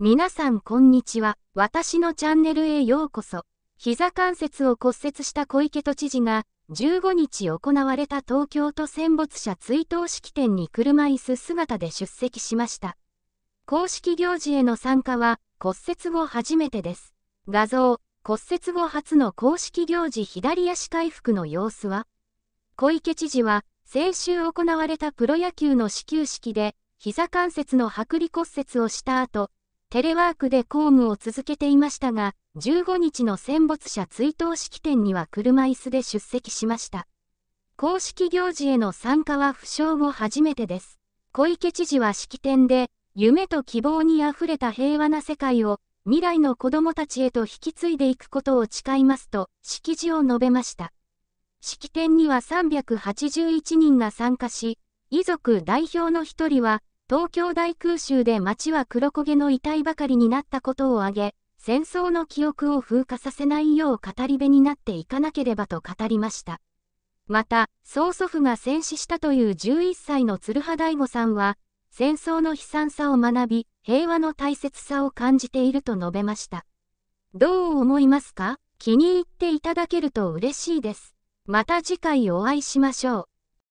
皆さんこんにちは。私のチャンネルへようこそ。膝関節を骨折した小池都知事が、15日行われた東京都戦没者追悼式典に車椅子姿で出席しました。公式行事への参加は骨折後初めてです。画像、骨折後初の公式行事左足回復の様子は小池知事は、先週行われたプロ野球の始球式で、膝関節の剥離骨折をした後、テレワークで公務を続けていましたが、15日の戦没者追悼式典には車椅子で出席しました。公式行事への参加は負傷後初めてです。小池知事は式典で、夢と希望にあふれた平和な世界を、未来の子どもたちへと引き継いでいくことを誓いますと、式辞を述べました。式典には381人が参加し、遺族代表の一人は、東京大空襲で街は黒焦げの遺体ばかりになったことを挙げ、戦争の記憶を風化させないよう語り部になっていかなければと語りました。また、曽祖父が戦死したという11歳の鶴葉大悟さんは、戦争の悲惨さを学び、平和の大切さを感じていると述べました。どう思いますか気に入っていただけると嬉しいです。また次回お会いしましょう。